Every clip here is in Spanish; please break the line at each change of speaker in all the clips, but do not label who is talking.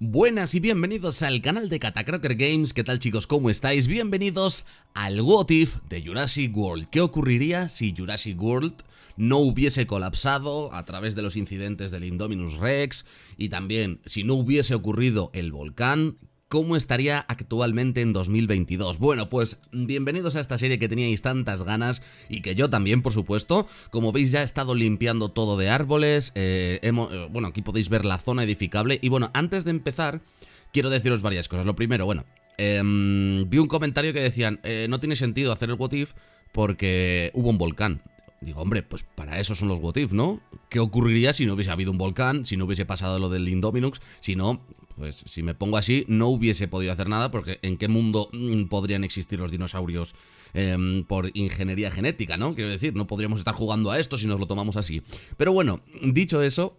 Buenas y bienvenidos al canal de Catacroker Games, ¿qué tal chicos? ¿Cómo estáis? Bienvenidos al What If de Jurassic World. ¿Qué ocurriría si Jurassic World no hubiese colapsado a través de los incidentes del Indominus Rex? Y también, si no hubiese ocurrido el volcán, ¿Cómo estaría actualmente en 2022? Bueno, pues bienvenidos a esta serie que teníais tantas ganas y que yo también, por supuesto. Como veis ya he estado limpiando todo de árboles, eh, eh, bueno, aquí podéis ver la zona edificable. Y bueno, antes de empezar, quiero deciros varias cosas. Lo primero, bueno, em, vi un comentario que decían, eh, no tiene sentido hacer el What porque hubo un volcán. Digo, hombre, pues para eso son los What ¿no? ¿Qué ocurriría si no hubiese habido un volcán, si no hubiese pasado lo del Indominux, si no pues si me pongo así, no hubiese podido hacer nada, porque ¿en qué mundo mm, podrían existir los dinosaurios em, por ingeniería genética, no? Quiero decir, no podríamos estar jugando a esto si nos lo tomamos así. Pero bueno, dicho eso,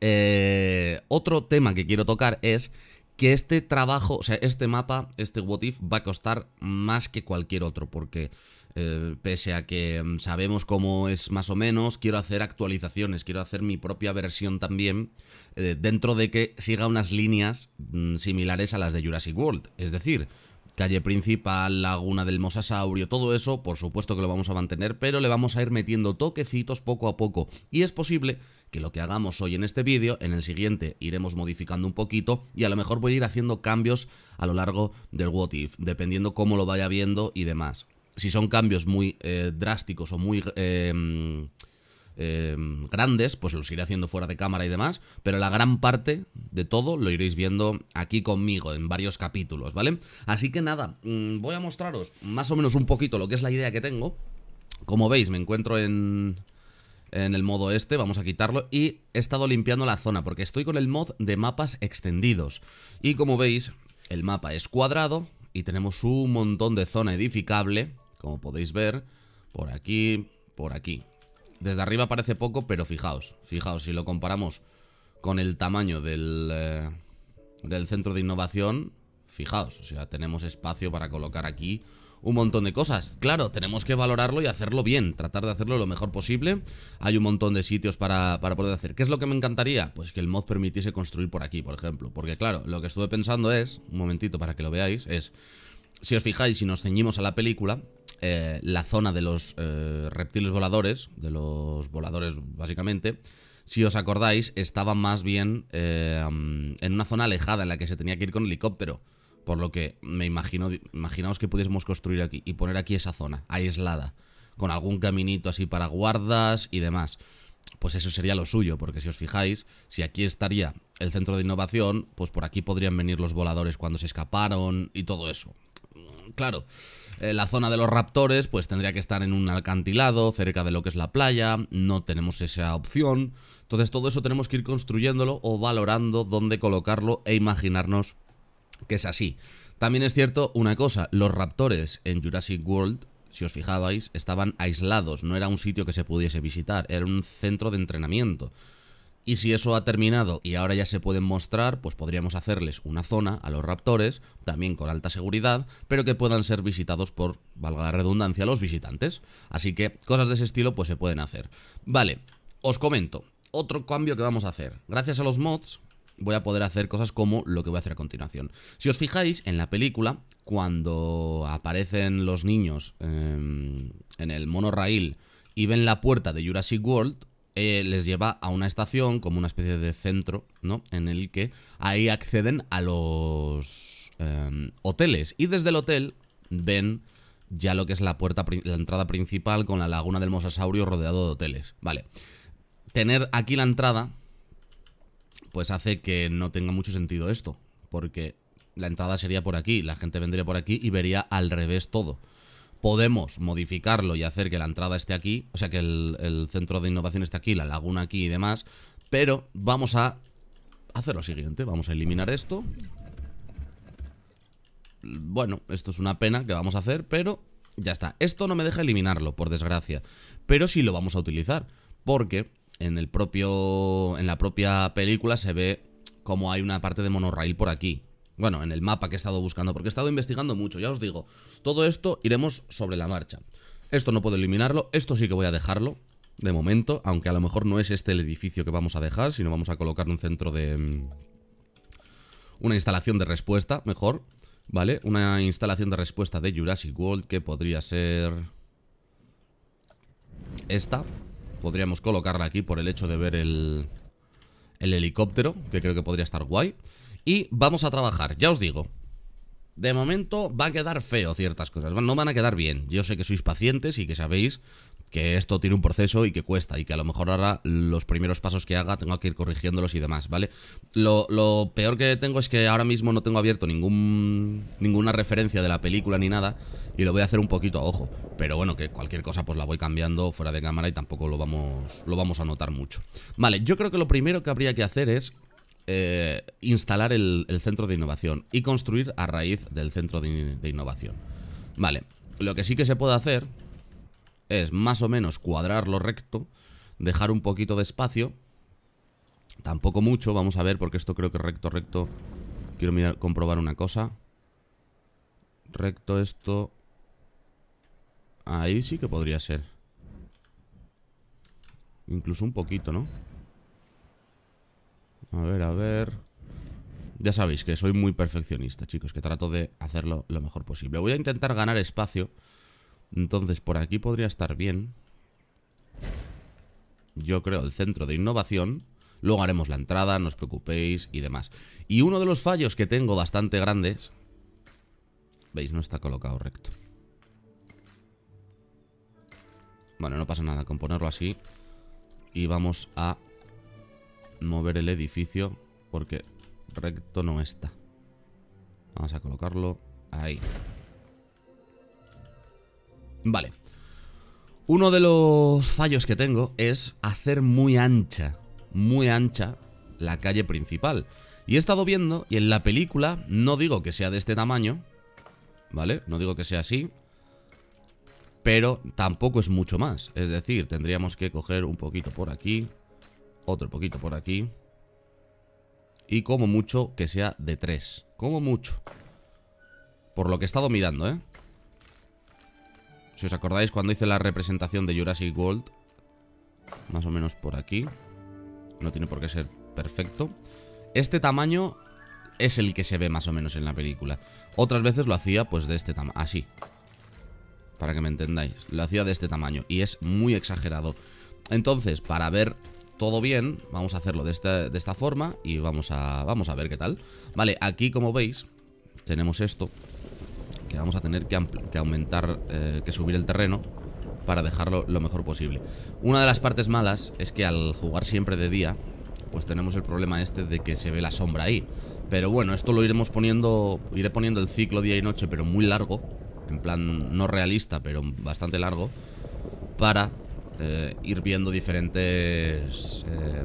eh, otro tema que quiero tocar es que este trabajo, o sea, este mapa, este What va a costar más que cualquier otro, porque eh, pese a que mm, sabemos cómo es más o menos, quiero hacer actualizaciones, quiero hacer mi propia versión también, eh, dentro de que siga unas líneas mm, similares a las de Jurassic World. Es decir, calle principal, laguna del mosasaurio, todo eso, por supuesto que lo vamos a mantener, pero le vamos a ir metiendo toquecitos poco a poco. Y es posible que lo que hagamos hoy en este vídeo, en el siguiente iremos modificando un poquito y a lo mejor voy a ir haciendo cambios a lo largo del What If, dependiendo cómo lo vaya viendo y demás si son cambios muy eh, drásticos o muy eh, eh, grandes, pues los iré haciendo fuera de cámara y demás, pero la gran parte de todo lo iréis viendo aquí conmigo en varios capítulos, ¿vale? Así que nada, mm, voy a mostraros más o menos un poquito lo que es la idea que tengo. Como veis, me encuentro en, en el modo este, vamos a quitarlo y he estado limpiando la zona porque estoy con el mod de mapas extendidos y como veis el mapa es cuadrado y tenemos un montón de zona edificable como podéis ver, por aquí, por aquí. Desde arriba parece poco, pero fijaos, fijaos, si lo comparamos con el tamaño del, eh, del centro de innovación, fijaos, o sea, tenemos espacio para colocar aquí un montón de cosas. Claro, tenemos que valorarlo y hacerlo bien, tratar de hacerlo lo mejor posible. Hay un montón de sitios para, para, poder hacer. ¿Qué es lo que me encantaría? Pues que el mod permitiese construir por aquí, por ejemplo. Porque claro, lo que estuve pensando es, un momentito para que lo veáis, es, si os fijáis, si nos ceñimos a la película, eh, la zona de los eh, reptiles voladores, de los voladores básicamente, si os acordáis, estaba más bien eh, en una zona alejada en la que se tenía que ir con helicóptero. Por lo que me imagino, imaginaos que pudiésemos construir aquí y poner aquí esa zona, aislada, con algún caminito así para guardas y demás. Pues eso sería lo suyo, porque si os fijáis, si aquí estaría el centro de innovación, pues por aquí podrían venir los voladores cuando se escaparon y todo eso claro, eh, la zona de los raptores pues tendría que estar en un alcantilado, cerca de lo que es la playa, no tenemos esa opción. Entonces todo eso tenemos que ir construyéndolo o valorando dónde colocarlo e imaginarnos que es así. También es cierto una cosa, los raptores en Jurassic World si os fijabais, estaban aislados, no era un sitio que se pudiese visitar, era un centro de entrenamiento. Y si eso ha terminado y ahora ya se pueden mostrar, pues podríamos hacerles una zona a los raptores, también con alta seguridad, pero que puedan ser visitados por, valga la redundancia, los visitantes. Así que cosas de ese estilo pues se pueden hacer. Vale, os comento, otro cambio que vamos a hacer. Gracias a los mods voy a poder hacer cosas como lo que voy a hacer a continuación. Si os fijáis, en la película, cuando aparecen los niños em, en el monorraíl y ven la puerta de Jurassic World, eh, les lleva a una estación, como una especie de centro, ¿no? En el que ahí acceden a los em, hoteles. Y desde el hotel ven ya lo que es la puerta, la entrada principal con la laguna del mosasaurio rodeado de hoteles. Vale. Tener aquí la entrada, pues hace que no tenga mucho sentido esto. Porque la entrada sería por aquí, la gente vendría por aquí y vería al revés todo podemos modificarlo y hacer que la entrada esté aquí, o sea que el, centro de innovación esté aquí, la laguna aquí y demás, pero vamos a hacer lo siguiente, vamos a eliminar esto. Bueno, esto es una pena que vamos a hacer, pero ya está. Esto no me deja eliminarlo, por desgracia, pero sí lo vamos a utilizar, porque en, el propio, en la propia película se ve como hay una parte de monorail por aquí, bueno, en el mapa que he estado buscando, porque he estado investigando mucho, ya os digo, todo esto iremos sobre la marcha. Esto no puedo eliminarlo, esto sí que voy a dejarlo, de momento, aunque a lo mejor no es este el edificio que vamos a dejar, sino vamos a colocar un centro de... Mm, una instalación de respuesta, mejor, ¿vale? Una instalación de respuesta de Jurassic World que podría ser... Esta. Podríamos colocarla aquí por el hecho de ver el... El helicóptero, que creo que podría estar guay. Y vamos a trabajar, ya os digo. De momento va a quedar feo ciertas cosas, no van a quedar bien. Yo sé que sois pacientes y que sabéis que esto tiene un proceso y que cuesta y que a lo mejor ahora los primeros pasos que haga tengo que ir corrigiéndolos y demás, ¿vale? Lo, peor que tengo es que ahora mismo no tengo abierto ningún, ninguna referencia de la película ni nada y lo voy a hacer un poquito a ojo, pero bueno, que cualquier cosa pues la voy cambiando fuera de cámara y tampoco lo vamos, lo vamos a notar mucho. Vale, yo creo que lo primero que habría que hacer es eh, instalar el, centro de innovación y construir a raíz del centro de, innovación. Vale, lo que sí que se puede hacer es más o menos cuadrarlo recto, dejar un poquito de espacio, tampoco mucho, vamos a ver porque esto creo que recto, recto, quiero comprobar una cosa. Recto esto, ahí sí que podría ser. Incluso un poquito, ¿no? A ver, a ver. Ya sabéis que soy muy perfeccionista, chicos, que trato de hacerlo lo mejor posible. Voy a intentar ganar espacio. Entonces, por aquí podría estar bien. Yo creo el centro de innovación. Luego haremos la entrada, no os preocupéis y demás. Y uno de los fallos que tengo bastante grandes... Veis, no está colocado recto. Bueno, no pasa nada con ponerlo así. Y vamos a mover el edificio porque recto no está. Vamos a colocarlo ahí. Vale. Uno de los fallos que tengo es hacer muy ancha, muy ancha la calle principal. Y he estado viendo, y en la película, no digo que sea de este tamaño, ¿vale? No digo que sea así, pero tampoco es mucho más. Es decir, tendríamos que coger un poquito por aquí, otro poquito por aquí. Y como mucho que sea de 3. Como mucho. Por lo que he estado mirando, ¿eh? Si os acordáis, cuando hice la representación de Jurassic World. Más o menos por aquí. No tiene por qué ser perfecto. Este tamaño es el que se ve más o menos en la película. Otras veces lo hacía pues de este tamaño. Así. Para que me entendáis. Lo hacía de este tamaño. Y es muy exagerado. Entonces, para ver todo bien, vamos a hacerlo de esta, de esta forma y vamos a, vamos a ver qué tal. Vale, aquí como veis tenemos esto, que vamos a tener que, aumentar, eh, que subir el terreno para dejarlo lo mejor posible. Una de las partes malas es que al jugar siempre de día, pues tenemos el problema este de que se ve la sombra ahí. Pero bueno, esto lo iremos poniendo, iré poniendo el ciclo día y noche, pero muy largo, en plan no realista, pero bastante largo, para eh, ir viendo diferentes eh,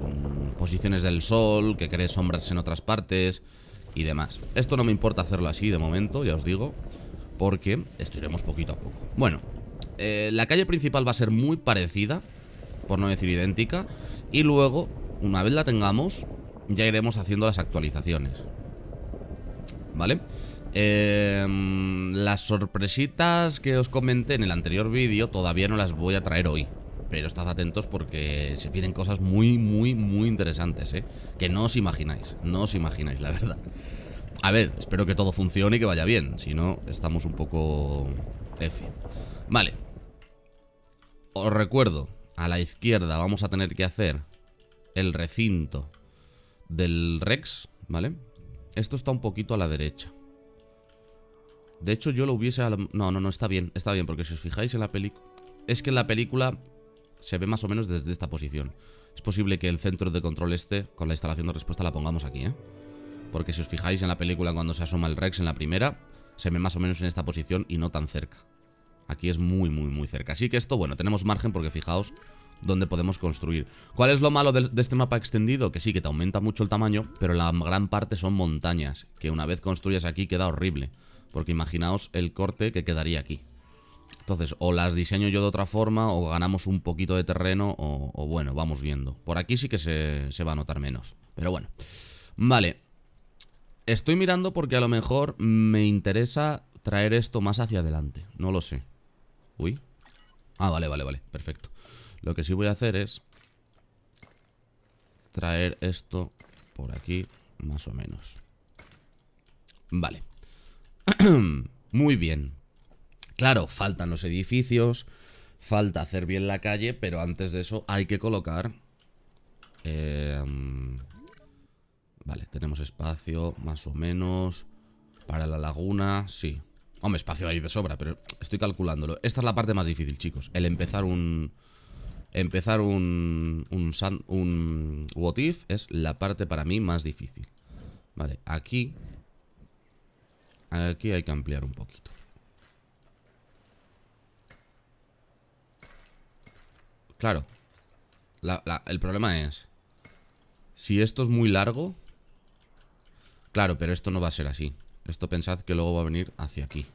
posiciones del sol, que cree sombras en otras partes y demás. Esto no me importa hacerlo así de momento, ya os digo, porque esto iremos poquito a poco. Bueno, eh, la calle principal va a ser muy parecida, por no decir idéntica, y luego, una vez la tengamos, ya iremos haciendo las actualizaciones. ¿Vale? Em, las sorpresitas que os comenté en el anterior vídeo todavía no las voy a traer hoy pero estad atentos porque se vienen cosas muy, muy, muy interesantes, ¿eh? Que no os imagináis, no os imagináis, la verdad. A ver, espero que todo funcione y que vaya bien, si no, estamos un poco... F. Vale. Os recuerdo, a la izquierda vamos a tener que hacer el recinto del Rex, ¿vale? Esto está un poquito a la derecha. De hecho, yo lo hubiese... No, no, no, está bien, está bien, porque si os fijáis en la película... Es que en la película se ve más o menos desde esta posición. Es posible que el centro de control este, con la instalación de respuesta, la pongamos aquí, ¿eh? Porque si os fijáis en la película cuando se asoma el Rex en la primera, se ve más o menos en esta posición y no tan cerca. Aquí es muy, muy, muy cerca. Así que esto, bueno, tenemos margen porque fijaos dónde podemos construir. ¿Cuál es lo malo de, este mapa extendido? Que sí, que te aumenta mucho el tamaño, pero la gran parte son montañas, que una vez construyas aquí queda horrible. Porque imaginaos el corte que quedaría aquí. Entonces, o las diseño yo de otra forma, o ganamos un poquito de terreno, o, bueno, vamos viendo. Por aquí sí que se, se va a notar menos. Pero bueno. Vale. Estoy mirando porque a lo mejor me interesa traer esto más hacia adelante. No lo sé. Uy. Ah, vale, vale, vale. Perfecto. Lo que sí voy a hacer es traer esto por aquí, más o menos. Vale. Muy bien. Claro, faltan los edificios, falta hacer bien la calle, pero antes de eso hay que colocar... Em, vale, tenemos espacio, más o menos, para la laguna, sí. Hombre, espacio ahí de sobra, pero estoy calculándolo. Esta es la parte más difícil, chicos, el empezar un... Empezar un, un, un what if es la parte para mí más difícil. Vale, aquí... Aquí hay que ampliar un poquito. Claro. el problema es... Si esto es muy largo... Claro, pero esto no va a ser así. Esto pensad que luego va a venir hacia aquí.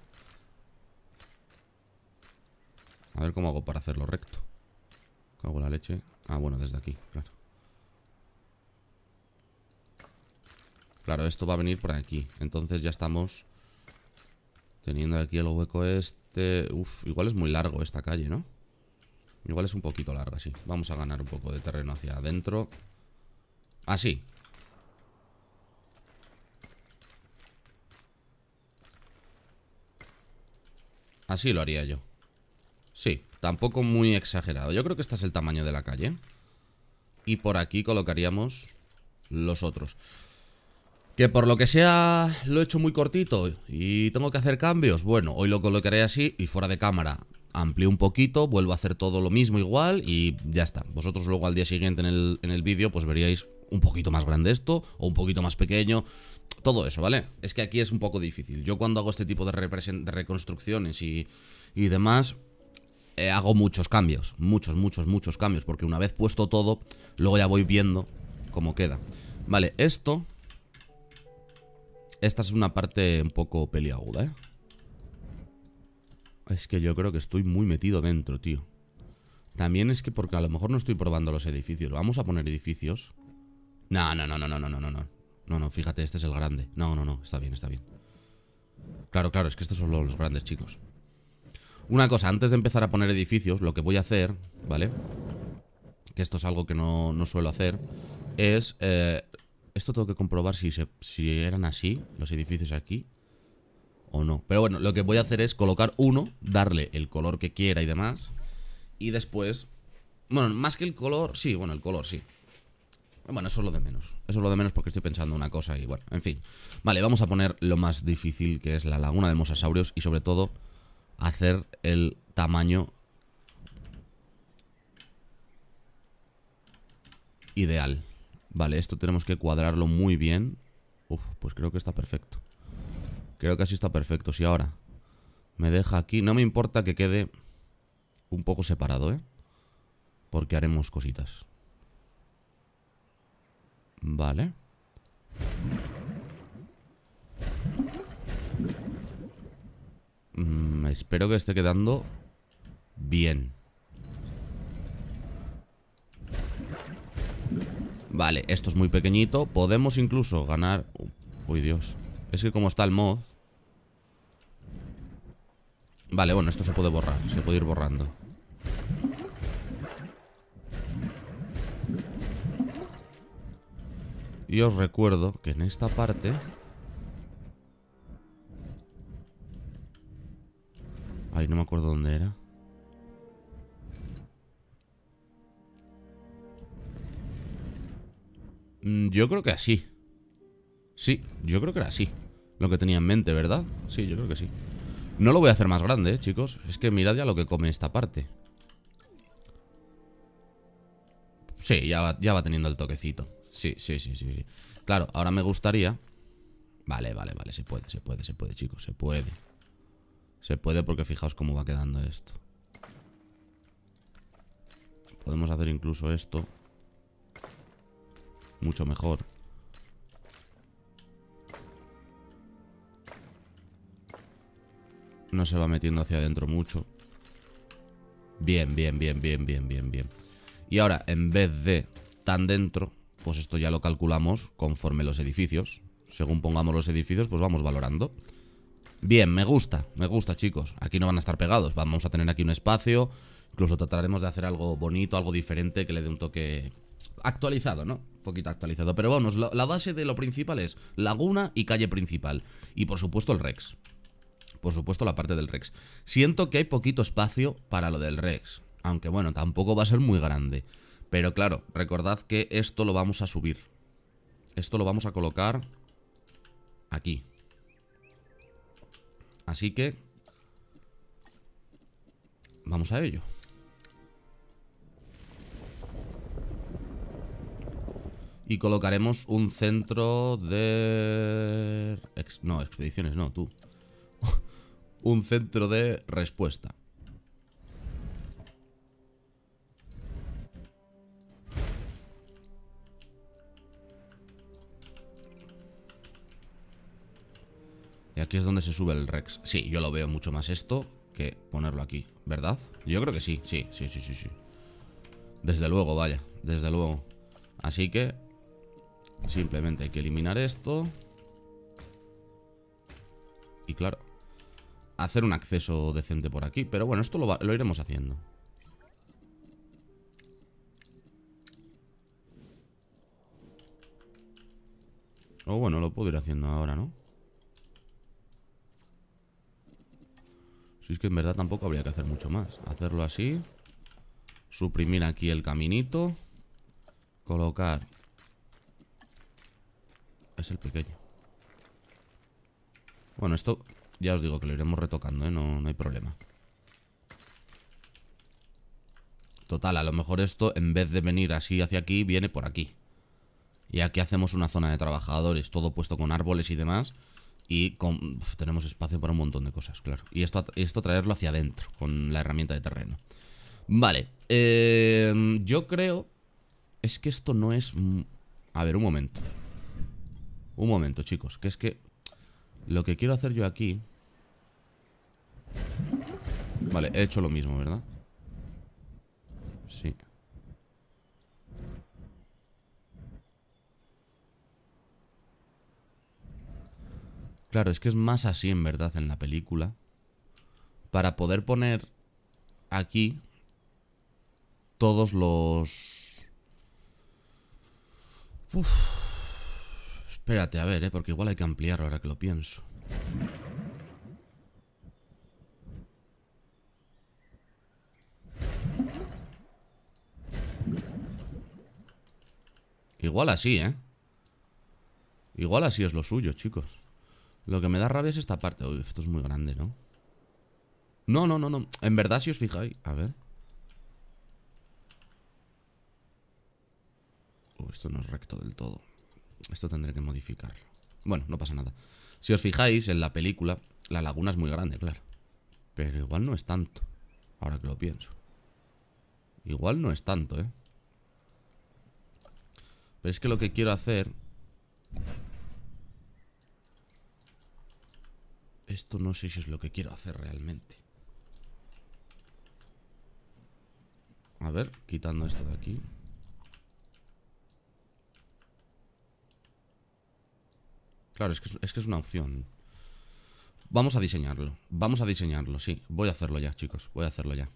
A ver cómo hago para hacerlo recto. Cago la leche. Ah, bueno, desde aquí, claro. Claro, esto va a venir por aquí. Entonces ya estamos teniendo aquí el hueco este... Uf, igual es muy largo esta calle, ¿no? Igual es un poquito larga, sí Vamos a ganar un poco de terreno hacia adentro Así ah, Así lo haría yo Sí, tampoco muy exagerado Yo creo que este es el tamaño de la calle Y por aquí colocaríamos los otros que por lo que sea lo he hecho muy cortito y tengo que hacer cambios. Bueno, hoy lo colocaré así y fuera de cámara amplío un poquito, vuelvo a hacer todo lo mismo igual y ya está. Vosotros luego al día siguiente en el, vídeo pues veríais un poquito más grande esto o un poquito más pequeño. Todo eso, ¿vale? Es que aquí es un poco difícil. Yo cuando hago este tipo de, reconstrucciones y, demás, eh, hago muchos cambios. Muchos, muchos, muchos cambios. Porque una vez puesto todo, luego ya voy viendo cómo queda. Vale, esto... Esta es una parte un poco peliaguda, ¿eh? Es que yo creo que estoy muy metido dentro, tío. También es que porque a lo mejor no estoy probando los edificios. Vamos a poner edificios. No, no, no, no, no, no, no, no. No, no, fíjate, este es el grande. No, no, no, está bien, está bien. Claro, claro, es que estos son los grandes, chicos. Una cosa, antes de empezar a poner edificios, lo que voy a hacer, ¿vale? Que esto es algo que no, suelo hacer, es... Eh, esto tengo que comprobar si, si eran así, los edificios aquí o no. Pero bueno, lo que voy a hacer es colocar uno, darle el color que quiera y demás. Y después, bueno, más que el color, sí, bueno, el color, sí. Bueno, eso es lo de menos. Eso es lo de menos porque estoy pensando una cosa y bueno, en fin. Vale, vamos a poner lo más difícil que es la laguna de mosasaurios y sobre todo hacer el tamaño ideal. Vale, esto tenemos que cuadrarlo muy bien. Uf, pues creo que está perfecto. Creo que así está perfecto. Si ahora me deja aquí, no me importa que quede un poco separado, ¿eh? Porque haremos cositas. Vale. Mm, espero que esté quedando bien. Vale, esto es muy pequeñito. Podemos incluso ganar... Uy, Dios. Es que como está el mod Vale, bueno, esto se puede borrar Se puede ir borrando Y os recuerdo que en esta parte Ay, no me acuerdo dónde era mm, Yo creo que así Sí, yo creo que era así lo que tenía en mente, ¿verdad? Sí, yo creo que sí. No lo voy a hacer más grande, ¿eh, chicos. Es que mirad ya lo que come esta parte. Sí, ya ya va teniendo el toquecito. Sí, sí, sí, sí, sí. Claro, ahora me gustaría... Vale, vale, vale, se puede, se puede, se puede, chicos, se puede. Se puede porque fijaos cómo va quedando esto. Podemos hacer incluso esto. Mucho mejor. No se va metiendo hacia adentro mucho. Bien, bien, bien, bien, bien, bien, bien. Y ahora, en vez de tan dentro, pues esto ya lo calculamos conforme los edificios. Según pongamos los edificios, pues vamos valorando. Bien, me gusta, me gusta, chicos. Aquí no van a estar pegados, vamos a tener aquí un espacio. Incluso trataremos de hacer algo bonito, algo diferente, que le dé un toque actualizado, ¿no? Un poquito actualizado. Pero vamos, la base de lo principal es laguna y calle principal. Y por supuesto el Rex por supuesto, la parte del Rex. Siento que hay poquito espacio para lo del Rex, aunque bueno, tampoco va a ser muy grande. Pero claro, recordad que esto lo vamos a subir. Esto lo vamos a colocar aquí. Así que vamos a ello. Y colocaremos un centro de... no, expediciones, no, tú un centro de respuesta. Y aquí es donde se sube el Rex. Sí, yo lo veo mucho más esto que ponerlo aquí, ¿verdad? Yo creo que sí, sí, sí, sí, sí, sí. Desde luego, vaya, desde luego. Así que simplemente hay que eliminar esto. Y claro, hacer un acceso decente por aquí. Pero bueno, esto lo, iremos haciendo. O bueno, lo puedo ir haciendo ahora, ¿no? Si es que en verdad tampoco habría que hacer mucho más. Hacerlo así. Suprimir aquí el caminito. Colocar. Es el pequeño. Bueno, esto ya os digo que lo iremos retocando, ¿eh? no, no hay problema. Total, a lo mejor esto, en vez de venir así hacia aquí, viene por aquí. Y aquí hacemos una zona de trabajadores, todo puesto con árboles y demás. Y con, tenemos espacio para un montón de cosas, claro. Y esto, esto traerlo hacia adentro, con la herramienta de terreno. Vale, eh, yo creo... Es que esto no es... A ver, un momento. Un momento, chicos, que es que... Lo que quiero hacer yo aquí... Vale, he hecho lo mismo, ¿verdad? Sí Claro, es que es más así en verdad en la película Para poder poner aquí Todos los... Espérate, a ver, ¿eh? porque igual hay que ampliarlo ahora que lo pienso Igual así, ¿eh? Igual así es lo suyo, chicos. Lo que me da rabia es esta parte. Uy, esto es muy grande, ¿no? No, no, no, no. En verdad, si os fijáis. A ver. Uy, uh, esto no es recto del todo. Esto tendré que modificarlo. Bueno, no pasa nada. Si os fijáis, en la película, la laguna es muy grande, claro. Pero igual no es tanto. Ahora que lo pienso. Igual no es tanto, ¿eh? Pero es que lo que quiero hacer... Esto no sé si es lo que quiero hacer realmente. A ver, quitando esto de aquí. Claro, es que es, que es, una opción. Vamos a diseñarlo. Vamos a diseñarlo, sí. Voy a hacerlo ya, chicos. Voy a hacerlo ya.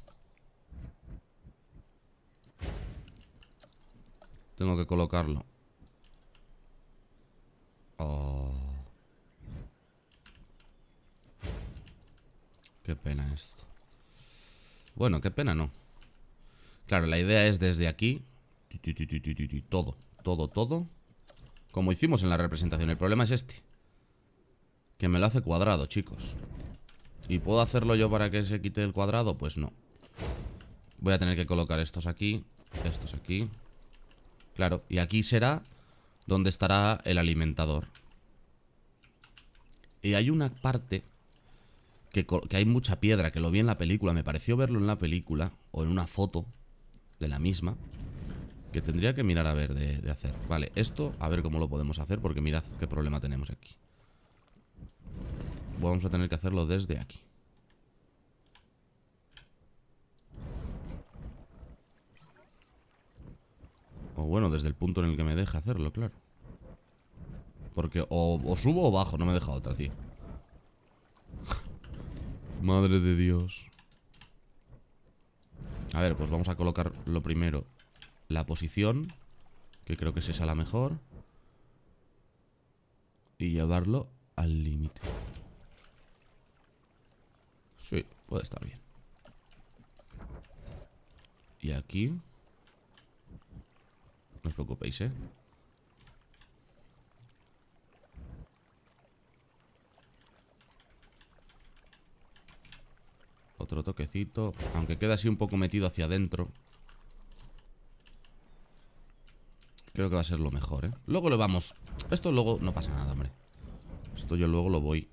Tengo que colocarlo. Oh. Qué pena esto. Bueno, qué pena no. Claro, la idea es desde aquí. Todo, todo, todo. Como hicimos en la representación. El problema es este. Que me lo hace cuadrado, chicos. ¿Y puedo hacerlo yo para que se quite el cuadrado? Pues no. Voy a tener que colocar estos aquí. Estos aquí. Claro, y aquí será donde estará el alimentador. Y hay una parte que, hay mucha piedra, que lo vi en la película, me pareció verlo en la película, o en una foto de la misma, que tendría que mirar a ver de hacer. Vale, esto, a ver cómo lo podemos hacer, porque mirad qué problema tenemos aquí. Vamos a tener que hacerlo desde aquí. O bueno, desde el punto en el que me deja hacerlo, claro Porque o, subo o bajo, no me deja otra, tío Madre de Dios A ver, pues vamos a colocar lo primero La posición Que creo que es esa la mejor Y llevarlo al límite Sí, puede estar bien Y aquí no os preocupéis, ¿eh? Otro toquecito Aunque queda así un poco metido hacia adentro Creo que va a ser lo mejor, ¿eh? Luego le vamos Esto luego no pasa nada, hombre Esto yo luego lo voy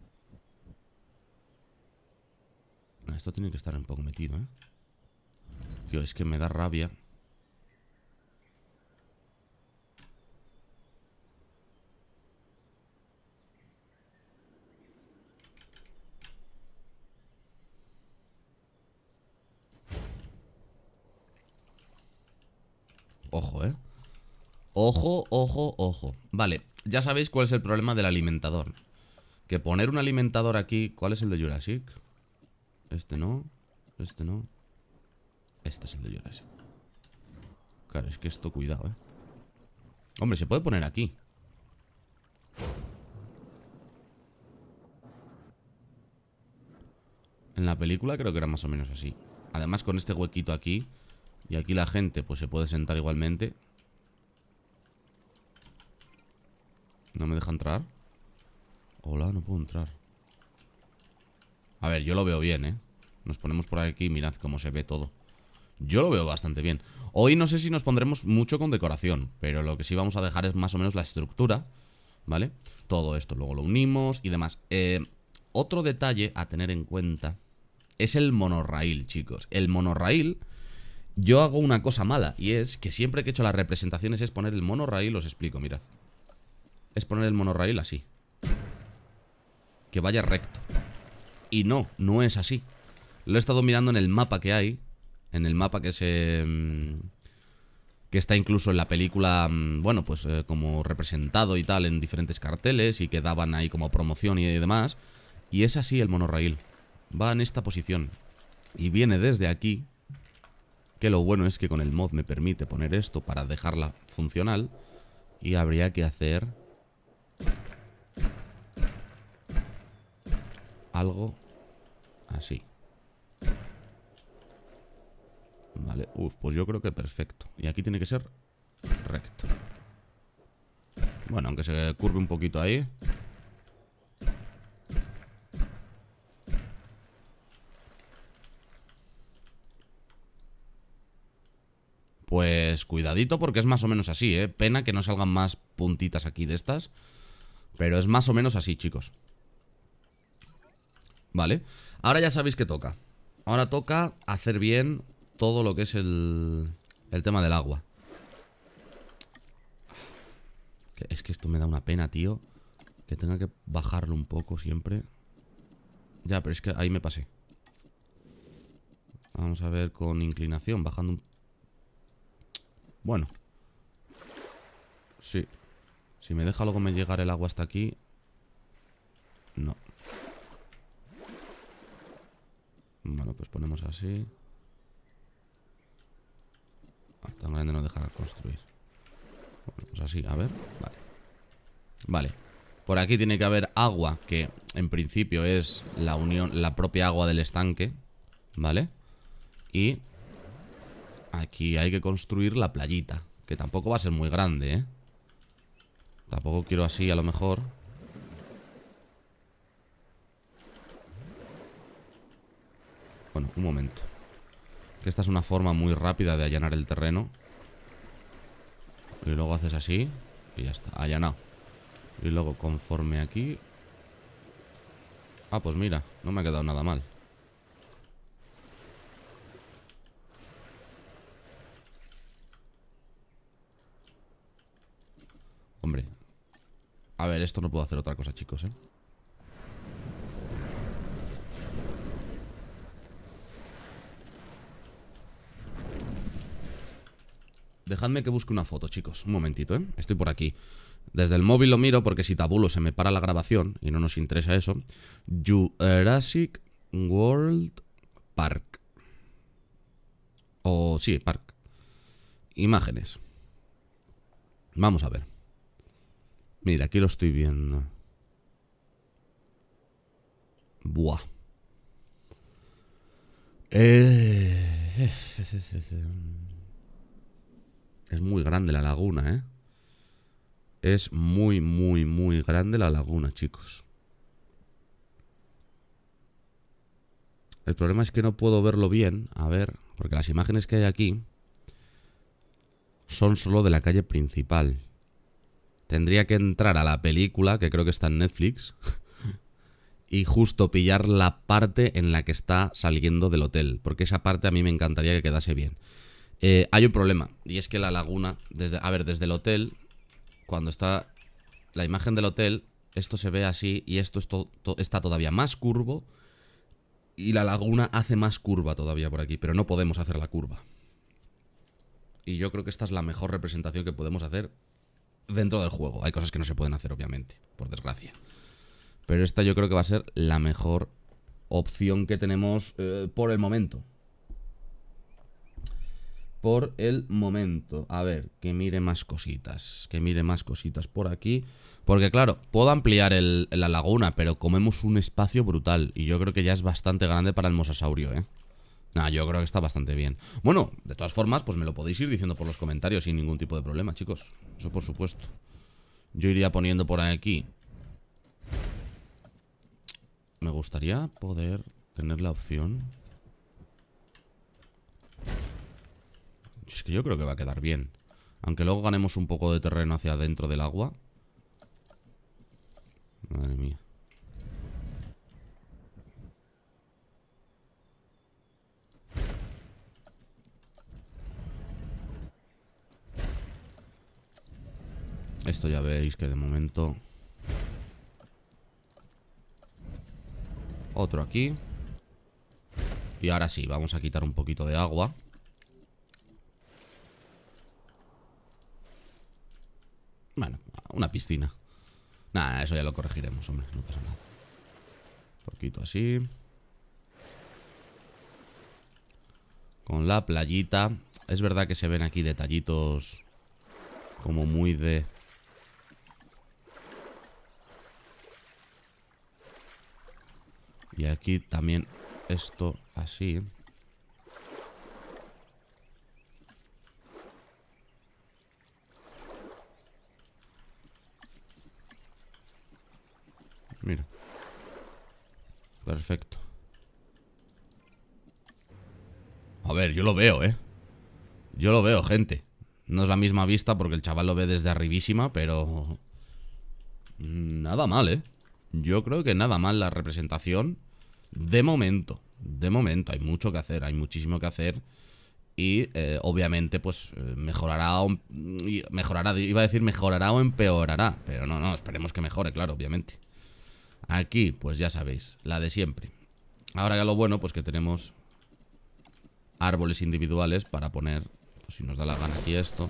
Esto tiene que estar un poco metido, ¿eh? Tío, es que me da rabia Ojo, ojo, ojo. Vale, ya sabéis cuál es el problema del alimentador. Que poner un alimentador aquí... ¿Cuál es el de Jurassic? Este no, este no. Este es el de Jurassic. Claro, es que esto, cuidado, eh. Hombre, se puede poner aquí. En la película creo que era más o menos así. Además, con este huequito aquí... Y aquí la gente, pues se puede sentar igualmente. ¿No me deja entrar? Hola, no puedo entrar A ver, yo lo veo bien, ¿eh? Nos ponemos por aquí mirad cómo se ve todo Yo lo veo bastante bien Hoy no sé si nos pondremos mucho con decoración Pero lo que sí vamos a dejar es más o menos la estructura ¿Vale? Todo esto, luego lo unimos y demás eh, Otro detalle a tener en cuenta Es el monorraíl, chicos El monorraíl Yo hago una cosa mala Y es que siempre que he hecho las representaciones es poner el monorraíl Os explico, mirad es poner el monorail así. Que vaya recto. Y no, no es así. Lo he estado mirando en el mapa que hay. En el mapa que se... Mm, que está incluso en la película, mm, bueno, pues eh, como representado y tal en diferentes carteles y que daban ahí como promoción y demás. Y es así el monorail. Va en esta posición. Y viene desde aquí. Que lo bueno es que con el mod me permite poner esto para dejarla funcional. Y habría que hacer algo así. Vale, uff, pues yo creo que perfecto. Y aquí tiene que ser recto. Bueno, aunque se curve un poquito ahí. Pues cuidadito porque es más o menos así, ¿eh? Pena que no salgan más puntitas aquí de estas. Pero es más o menos así, chicos Vale Ahora ya sabéis que toca Ahora toca hacer bien todo lo que es el, el tema del agua Es que esto me da una pena, tío Que tenga que bajarlo un poco siempre Ya, pero es que ahí me pasé Vamos a ver con inclinación Bajando un... Bueno Sí si me deja luego me llegar el agua hasta aquí No Bueno, pues ponemos así ah, Tan grande no deja construir pues así, a ver Vale Vale Por aquí tiene que haber agua Que en principio es la unión La propia agua del estanque ¿Vale? Y Aquí hay que construir la playita Que tampoco va a ser muy grande, ¿eh? Tampoco quiero así, a lo mejor. Bueno, un momento. Que esta es una forma muy rápida de allanar el terreno. Y luego haces así y ya está, allanado. Y luego conforme aquí... Ah, pues mira, no me ha quedado nada mal. Hombre, a ver, esto no puedo hacer otra cosa, chicos, ¿eh? Dejadme que busque una foto, chicos. Un momentito, ¿eh? Estoy por aquí. Desde el móvil lo miro porque si tabulo se me para la grabación y no nos interesa eso. Jurassic World Park. O sí, Park. Imágenes. Vamos a ver. Mira, aquí lo estoy viendo. Buah. es, es muy grande la laguna, ¿eh? Es muy, muy, muy grande la laguna, chicos. El problema es que no puedo verlo bien. A ver, porque las imágenes que hay aquí son solo de la calle principal. Tendría que entrar a la película, que creo que está en Netflix, y justo pillar la parte en la que está saliendo del hotel, porque esa parte a mí me encantaría que quedase bien. Eh, hay un problema, y es que la laguna, desde, a ver, desde el hotel, cuando está la imagen del hotel, esto se ve así y esto está todavía más curvo y la laguna hace más curva todavía por aquí, pero no podemos hacer la curva. Y yo creo que esta es la mejor representación que podemos hacer dentro del juego. Hay cosas que no se pueden hacer, obviamente, por desgracia. Pero esta yo creo que va a ser la mejor opción que tenemos eh, por el momento. Por el momento. A ver, que mire más cositas. Que mire más cositas por aquí. Porque claro, puedo ampliar la laguna, pero comemos un espacio brutal. Y yo creo que ya es bastante grande para el mosasaurio, ¿eh? Nah, yo creo que está bastante bien. Bueno, de todas formas, pues me lo podéis ir diciendo por los comentarios sin ningún tipo de problema, chicos. Eso por supuesto. Yo iría poniendo por aquí. Me gustaría poder tener la opción. Es que yo creo que va a quedar bien. Aunque luego ganemos un poco de terreno hacia dentro del agua. Madre mía. Esto ya veis que de momento... Otro aquí. Y ahora sí, vamos a quitar un poquito de agua. Bueno, una piscina. Nada, eso ya lo corregiremos, hombre, no pasa nada. Un poquito así. Con la playita. Es verdad que se ven aquí detallitos como muy de... Y aquí también esto así. Mira. Perfecto. A ver, yo lo veo, ¿eh? Yo lo veo, gente. No es la misma vista porque el chaval lo ve desde arribísima, pero... Nada mal, ¿eh? yo creo que nada mal la representación. De momento, de momento, hay mucho que hacer, hay muchísimo que hacer. Y eh, obviamente, pues eh, mejorará, o, mejorará, iba a decir mejorará o empeorará. Pero no, no, esperemos que mejore, claro, obviamente. Aquí, pues ya sabéis, la de siempre. Ahora ya lo bueno, pues que tenemos árboles individuales para poner, pues si nos da la gana aquí esto.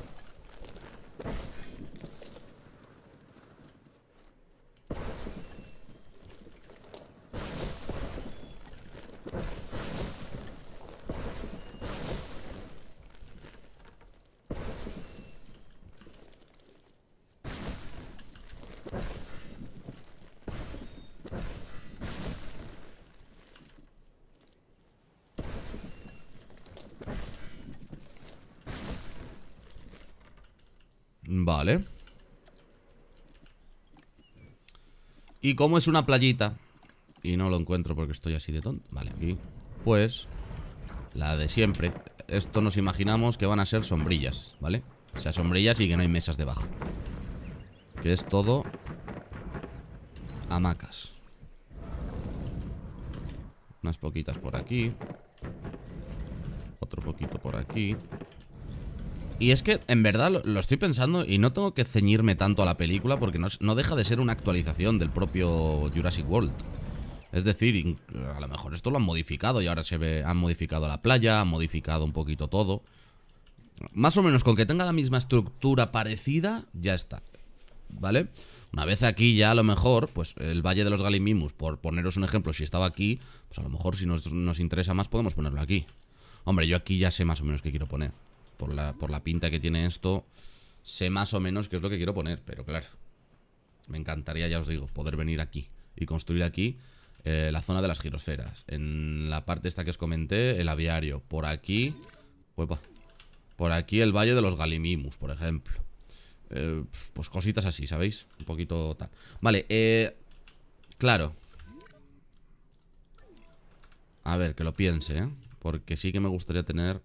Vale. ¿Y como es una playita? Y no lo encuentro porque estoy así de tonto. Vale, aquí. Pues, la de siempre. Esto nos imaginamos que van a ser sombrillas, ¿vale? O sea, sombrillas y que no hay mesas debajo. Que es todo hamacas. Unas poquitas por aquí. Otro poquito por aquí. Y es que, en verdad, lo, estoy pensando y no tengo que ceñirme tanto a la película porque no, deja de ser una actualización del propio Jurassic World. Es decir, a lo mejor esto lo han modificado y ahora se ve, han modificado la playa, han modificado un poquito todo. Más o menos con que tenga la misma estructura parecida, ya está. ¿Vale? Una vez aquí ya a lo mejor, pues el Valle de los Galimimus, por poneros un ejemplo, si estaba aquí, pues a lo mejor si nos, nos interesa más podemos ponerlo aquí. Hombre, yo aquí ya sé más o menos qué quiero poner por la, pinta que tiene esto, sé más o menos qué es lo que quiero poner, pero claro, me encantaría, ya os digo, poder venir aquí y construir aquí eh, la zona de las girosferas. En la parte esta que os comenté, el aviario. Por aquí... por aquí el valle de los Galimimus, por ejemplo. Eh, pues cositas así, ¿sabéis? Un poquito tal. Vale, eh, Claro. A ver, que lo piense, ¿eh? Porque sí que me gustaría tener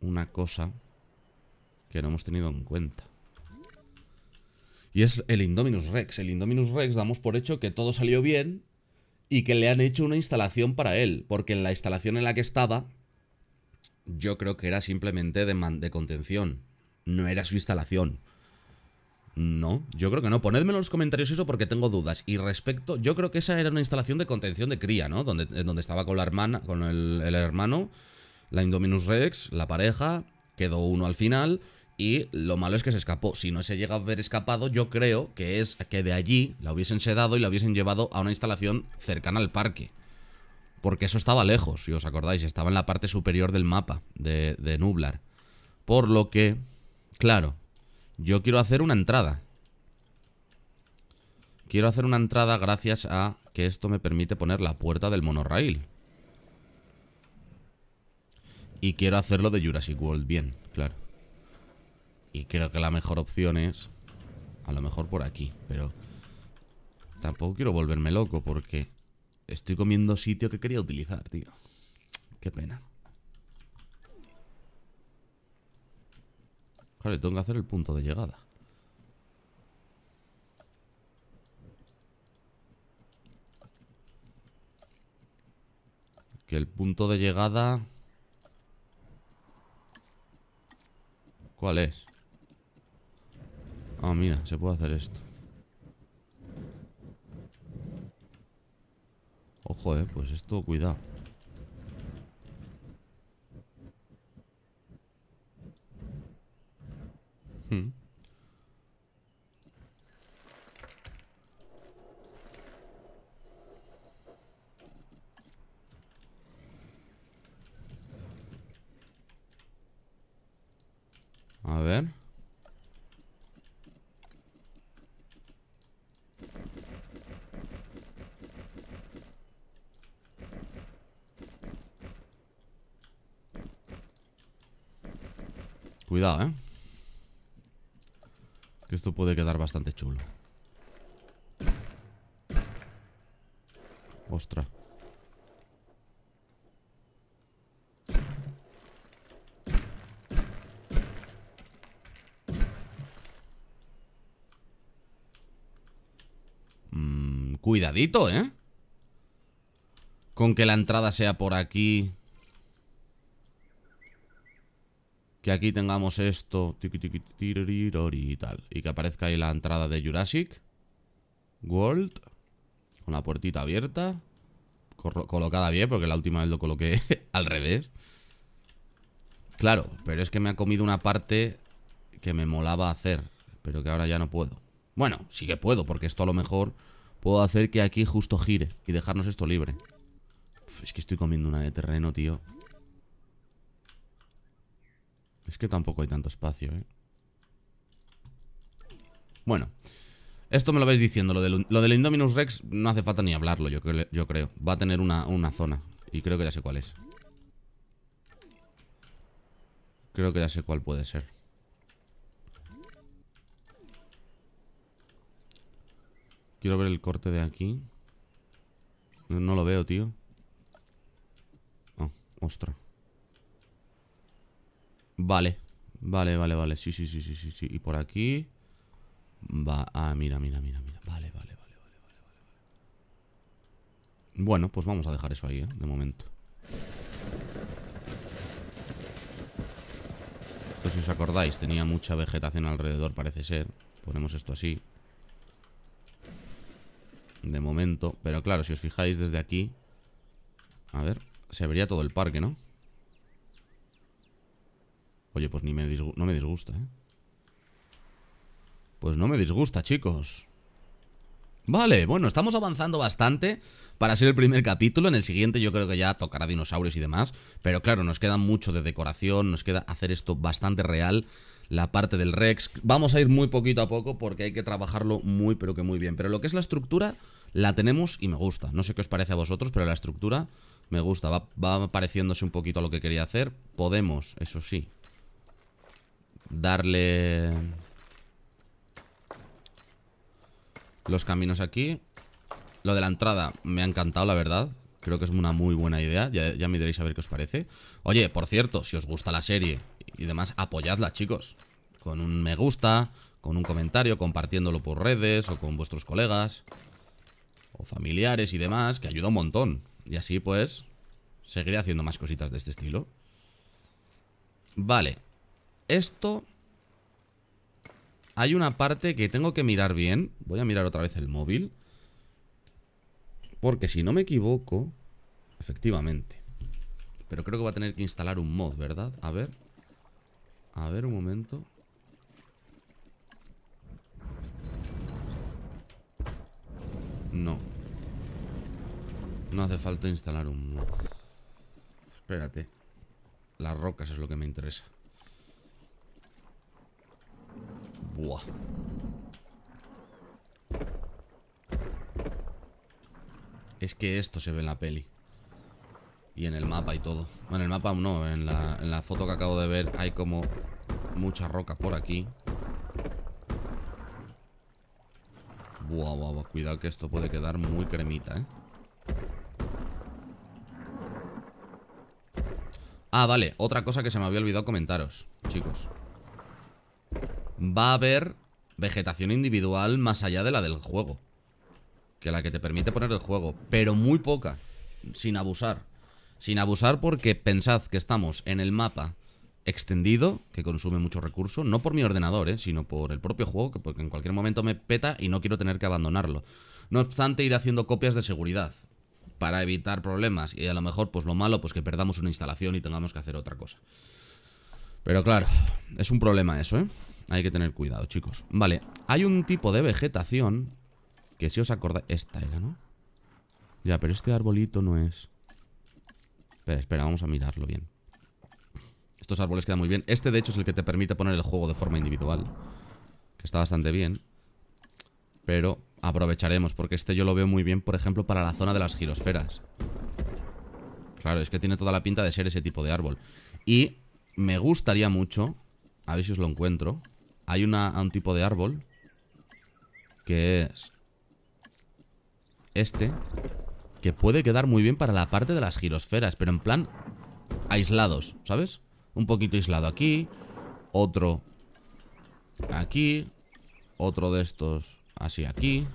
una cosa que no hemos tenido en cuenta. Y es el Indominus Rex. El Indominus Rex damos por hecho que todo salió bien y que le han hecho una instalación para él. Porque en la instalación en la que estaba, yo creo que era simplemente de, de contención. No era su instalación. No, yo creo que no. Ponedme en los comentarios eso porque tengo dudas. Y respecto, yo creo que esa era una instalación de contención de cría, ¿no? Donde, donde estaba con la hermana, con el, el hermano la Indominus Rex, la pareja, quedó uno al final y lo malo es que se escapó. Si no se llega a haber escapado, yo creo que es que de allí la hubiesen sedado y la hubiesen llevado a una instalación cercana al parque. Porque eso estaba lejos, si os acordáis, estaba en la parte superior del mapa de, Nublar. Por lo que, claro, yo quiero hacer una entrada. Quiero hacer una entrada gracias a que esto me permite poner la puerta del monorail. Y quiero hacerlo de Jurassic World bien, claro. Y creo que la mejor opción es... A lo mejor por aquí, pero... Tampoco quiero volverme loco porque... Estoy comiendo sitio que quería utilizar, tío. Qué pena. Vale, tengo que hacer el punto de llegada. Que el punto de llegada... ¿Cuál es? Ah, mira, se puede hacer esto Ojo, eh, pues esto, cuidado Cuidado, ¿eh? Que esto puede quedar bastante chulo Ostras mm, Cuidadito, ¿eh? Con que la entrada sea por aquí que aquí tengamos esto y tal. Y que aparezca ahí la entrada de Jurassic World. Con la puertita abierta. Colocada bien, porque la última vez lo coloqué al revés. Claro, pero es que me ha comido una parte que me molaba hacer. Pero que ahora ya no puedo. Bueno, sí que puedo, porque esto a lo mejor puedo hacer que aquí justo gire y dejarnos esto libre. es que estoy comiendo una de terreno, tío. Es que tampoco hay tanto espacio, ¿eh? Bueno. Esto me lo vais diciendo, lo del, lo del Indominus Rex no hace falta ni hablarlo, yo, creo. yo creo. Va a tener una, zona. Y creo que ya sé cuál es. Creo que ya sé cuál puede ser. Quiero ver el corte de aquí. No, lo veo, tío. Oh, ah, ostras. Vale, vale, vale, vale. Sí, sí, sí, sí, sí, sí. Y por aquí. Va. Ah, mira, mira, mira, mira. Vale, vale, vale, vale, vale, Bueno, pues vamos a dejar eso ahí, ¿eh? De momento. Esto si os acordáis, tenía mucha vegetación alrededor, parece ser. Ponemos esto así. De momento. Pero claro, si os fijáis desde aquí. A ver, se vería todo el parque, ¿no? Oye, pues ni me no me disgusta, ¿eh? Pues no me disgusta, chicos. Vale, bueno, estamos avanzando bastante para ser el primer capítulo. En el siguiente yo creo que ya tocará dinosaurios y demás. Pero claro, nos queda mucho de decoración, nos queda hacer esto bastante real. La parte del Rex. Vamos a ir muy poquito a poco porque hay que trabajarlo muy, pero que muy bien. Pero lo que es la estructura, la tenemos y me gusta. No sé qué os parece a vosotros, pero la estructura me gusta. Va, va pareciéndose un poquito a lo que quería hacer. Podemos, eso sí, Darle Los caminos aquí Lo de la entrada me ha encantado, la verdad Creo que es una muy buena idea ya, me diréis a ver qué os parece Oye, por cierto, si os gusta la serie Y demás, apoyadla, chicos Con un me gusta, con un comentario Compartiéndolo por redes o con vuestros colegas O familiares y demás Que ayuda un montón Y así pues, seguiré haciendo más cositas de este estilo Vale esto... Hay una parte que tengo que mirar bien. Voy a mirar otra vez el móvil. Porque si no me equivoco... Efectivamente. Pero creo que va a tener que instalar un mod, ¿verdad? A ver. A ver un momento. No. No hace falta instalar un mod. Espérate. Las rocas es lo que me interesa. Buah. Es que esto se ve en la peli. Y en el mapa y todo. Bueno, en el mapa no, en la, foto que acabo de ver hay como mucha roca por aquí. Buah, buah, buah. Cuidado que esto puede quedar muy cremita, ¿eh? Ah, vale. Otra cosa que se me había olvidado comentaros, chicos va a haber vegetación individual más allá de la del juego. Que la que te permite poner el juego. Pero muy poca. Sin abusar. Sin abusar porque pensad que estamos en el mapa extendido, que consume mucho recurso, no por mi ordenador, eh, sino por el propio juego, que porque en cualquier momento me peta y no quiero tener que abandonarlo. No obstante, ir haciendo copias de seguridad para evitar problemas y a lo mejor, pues lo malo, pues que perdamos una instalación y tengamos que hacer otra cosa. Pero claro, es un problema eso, ¿eh? Hay que tener cuidado, chicos Vale, hay un tipo de vegetación Que si os acordáis... Esta era, ¿no? Ya, pero este arbolito no es Espera, espera, vamos a mirarlo bien Estos árboles quedan muy bien Este, de hecho, es el que te permite poner el juego de forma individual Que está bastante bien Pero aprovecharemos Porque este yo lo veo muy bien, por ejemplo, para la zona de las girosferas Claro, es que tiene toda la pinta de ser ese tipo de árbol Y me gustaría mucho A ver si os lo encuentro hay un tipo de árbol Que es Este Que puede quedar muy bien para la parte de las girosferas Pero en plan aislados, ¿sabes? Un poquito aislado aquí Otro Aquí Otro de estos así aquí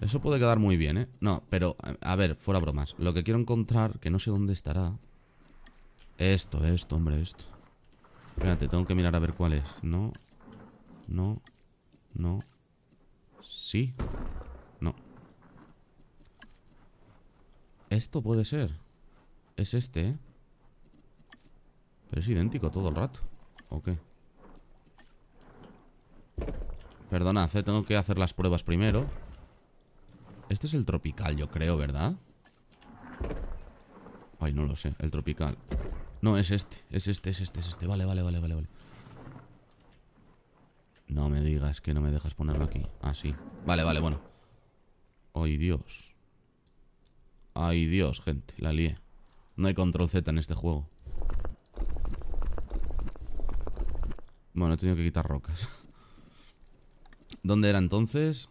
Eso puede quedar muy bien, ¿eh? No, pero, a ver, fuera bromas Lo que quiero encontrar, que no sé dónde estará Esto, esto, hombre, esto Espérate, tengo que mirar a ver cuál es. No, no, no. Sí, no. Esto puede ser. Es este, ¿eh? Pero es idéntico todo el rato. ¿O qué? Perdonad, tengo que hacer las pruebas primero. Este es el tropical, yo creo, ¿verdad? Ay, no lo sé. El tropical. No, es este, es este, es este, es este Vale, vale, vale, vale, vale No me digas que no me dejas ponerlo aquí Así, ah, sí vale, vale, bueno Ay, Dios Ay, Dios, gente, la lié No hay control Z en este juego Bueno, he tenido que quitar rocas ¿Dónde era entonces?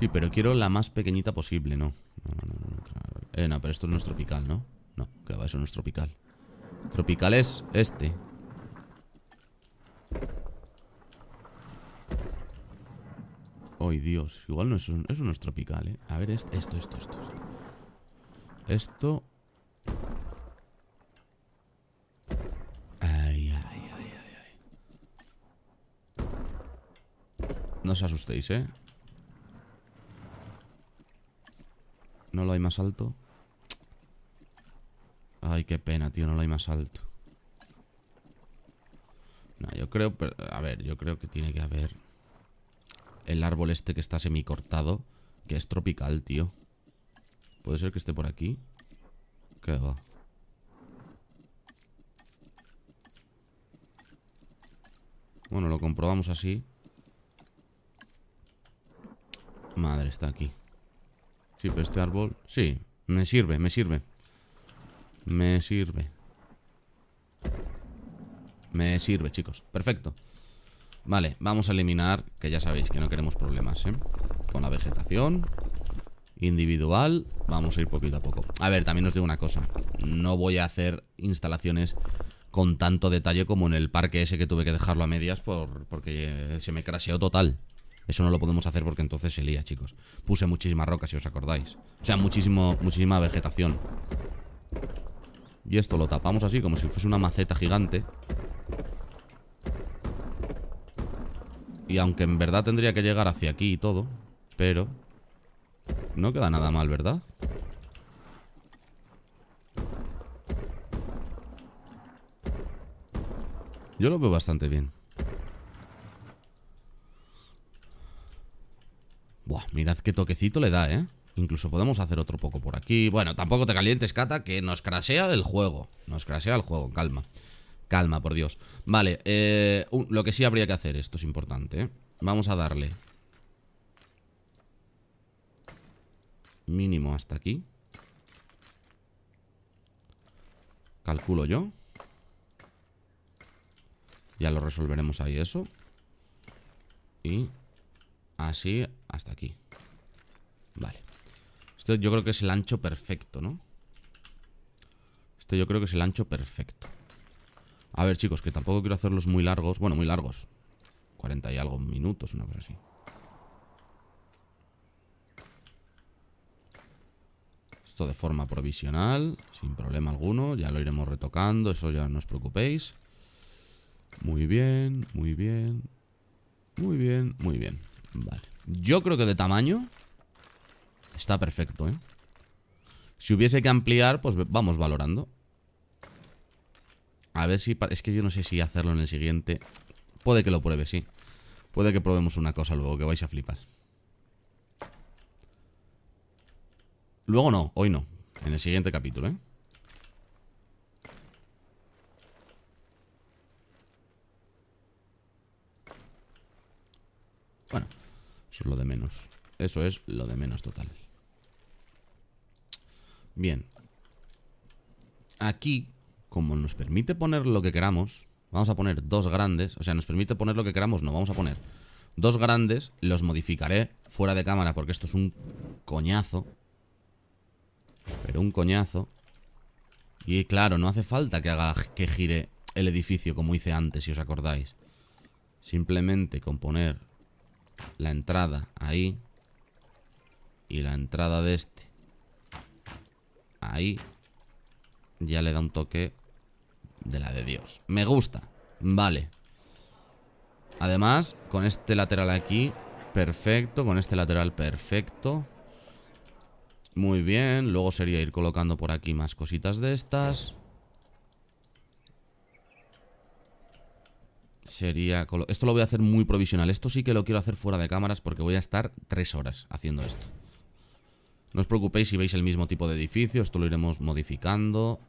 Sí, pero quiero la más pequeñita posible, ¿no? No, no, no, no. Eh, no, pero esto no es tropical, ¿no? No, que va, eso no es tropical. Tropical es este. Ay, Dios. Igual no es, eso no es tropical, ¿eh? A ver, este, esto, esto, esto, esto. Esto... Ay, ay, ay, ay, ay. No os asustéis, ¿eh? ¿No lo hay más alto? Ay, qué pena, tío, no lo hay más alto. No, yo creo... a ver, yo creo que tiene que haber... El árbol este que está semicortado. Que es tropical, tío. ¿Puede ser que esté por aquí? ¿Qué va? Bueno, lo comprobamos así. Madre, está aquí. Sí, pero este árbol... Sí, me sirve, me sirve. Me sirve. Me sirve, chicos. Perfecto. Vale, vamos a eliminar, que ya sabéis que no queremos problemas, ¿eh? Con la vegetación individual, vamos a ir poquito a poco. A ver, también os digo una cosa. No voy a hacer instalaciones con tanto detalle como en el parque ese que tuve que dejarlo a medias porque se me crasheó total. Eso no lo podemos hacer porque entonces se lía, chicos Puse muchísimas rocas, si os acordáis O sea, muchísimo, muchísima vegetación Y esto lo tapamos así Como si fuese una maceta gigante Y aunque en verdad tendría que llegar hacia aquí y todo Pero No queda nada mal, ¿verdad? Yo lo veo bastante bien Buah, mirad qué toquecito le da, ¿eh? Incluso podemos hacer otro poco por aquí. Bueno, tampoco te calientes, Cata, que nos crasea del juego. Nos crasea el juego, calma. Calma, por Dios. Vale, eh, lo que sí habría que hacer, esto es importante, ¿eh? Vamos a darle. Mínimo hasta aquí. Calculo yo. Ya lo resolveremos ahí eso. Y así hasta aquí Vale Esto yo creo que es el ancho perfecto, ¿no? Esto yo creo que es el ancho perfecto A ver, chicos, que tampoco quiero hacerlos muy largos Bueno, muy largos 40 y algo minutos, una cosa así Esto de forma provisional Sin problema alguno Ya lo iremos retocando, eso ya no os preocupéis Muy bien, muy bien muy bien, muy bien. Vale. Yo creo que de tamaño está perfecto, ¿eh? Si hubiese que ampliar, pues vamos valorando. A ver si... Es que yo no sé si hacerlo en el siguiente. Puede que lo pruebe, sí. Puede que probemos una cosa luego, que vais a flipar. Luego no, hoy no. En el siguiente capítulo, ¿eh? Bueno lo de menos. Eso es lo de menos total. Bien. Aquí, como nos permite poner lo que queramos, vamos a poner dos grandes. O sea, nos permite poner lo que queramos, no, vamos a poner dos grandes. Los modificaré fuera de cámara porque esto es un coñazo. Pero un coñazo. Y claro, no hace falta que haga que gire el edificio como hice antes, si os acordáis. Simplemente con poner la entrada ahí y la entrada de este ahí ya le da un toque de la de Dios. Me gusta, vale. Además, con este lateral aquí, perfecto, con este lateral perfecto. Muy bien, luego sería ir colocando por aquí más cositas de estas. sería... Esto lo voy a hacer muy provisional. Esto sí que lo quiero hacer fuera de cámaras porque voy a estar tres horas haciendo esto. No os preocupéis si veis el mismo tipo de edificio. Esto lo iremos modificando.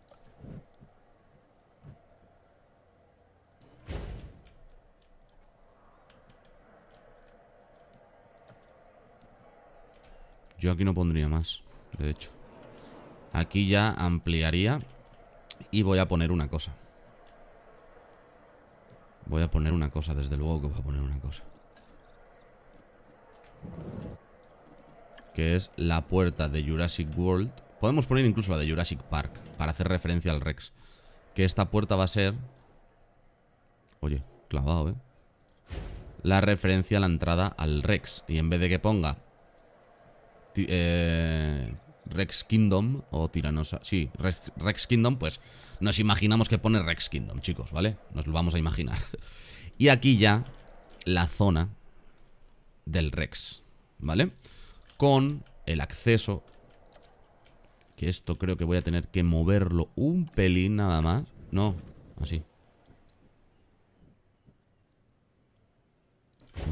Yo aquí no pondría más, de hecho. Aquí ya ampliaría y voy a poner una cosa. Voy a poner una cosa, desde luego que voy a poner una cosa. Que es la puerta de Jurassic World. Podemos poner incluso la de Jurassic Park, para hacer referencia al Rex. Que esta puerta va a ser... Oye, clavado, ¿eh? La referencia a la entrada al Rex. Y en vez de que ponga... Eh, Rex Kingdom o Tiranosa. Sí, Rex, Kingdom, pues nos imaginamos que pone Rex Kingdom, chicos, ¿vale? Nos lo vamos a imaginar. Y aquí ya la zona del Rex, ¿vale? Con el acceso, que esto creo que voy a tener que moverlo un pelín nada más. No, así.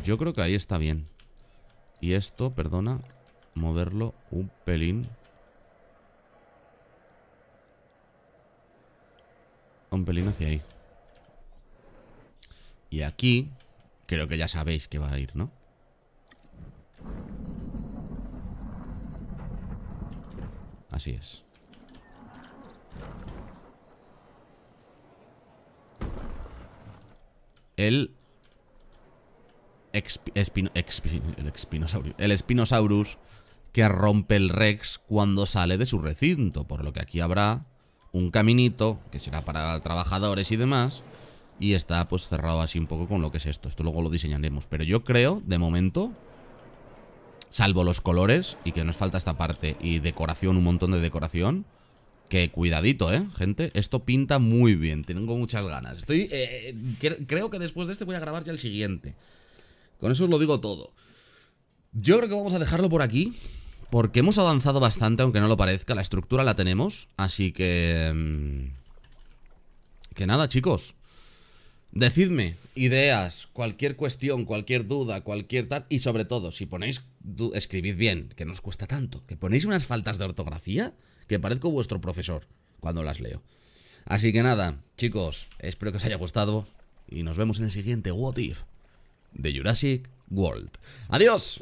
Yo creo que ahí está bien. Y esto, perdona, moverlo un pelín un pelín hacia ahí. Y aquí creo que ya sabéis que va a ir, ¿no? Así es. El, el espinosaurus, el espinosaurus que rompe el rex cuando sale de su recinto, por lo que aquí habrá un caminito que será para trabajadores y demás. Y está pues cerrado así un poco con lo que es esto. Esto luego lo diseñaremos. Pero yo creo, de momento, salvo los colores y que nos falta esta parte y decoración, un montón de decoración. Que cuidadito, ¿eh? Gente, esto pinta muy bien. Tengo muchas ganas. Estoy. Eh, creo que después de este voy a grabar ya el siguiente. Con eso os lo digo todo. Yo creo que vamos a dejarlo por aquí. Porque hemos avanzado bastante, aunque no lo parezca. La estructura la tenemos, así que... Mm, que nada, chicos. Decidme ideas, cualquier cuestión, cualquier duda, cualquier tal. Y sobre todo, si ponéis... Escribid bien, que nos cuesta tanto. Que ponéis unas faltas de ortografía que parezco vuestro profesor cuando las leo. Así que nada, chicos, espero que os haya gustado. Y nos vemos en el siguiente What If de Jurassic World. ¡Adiós!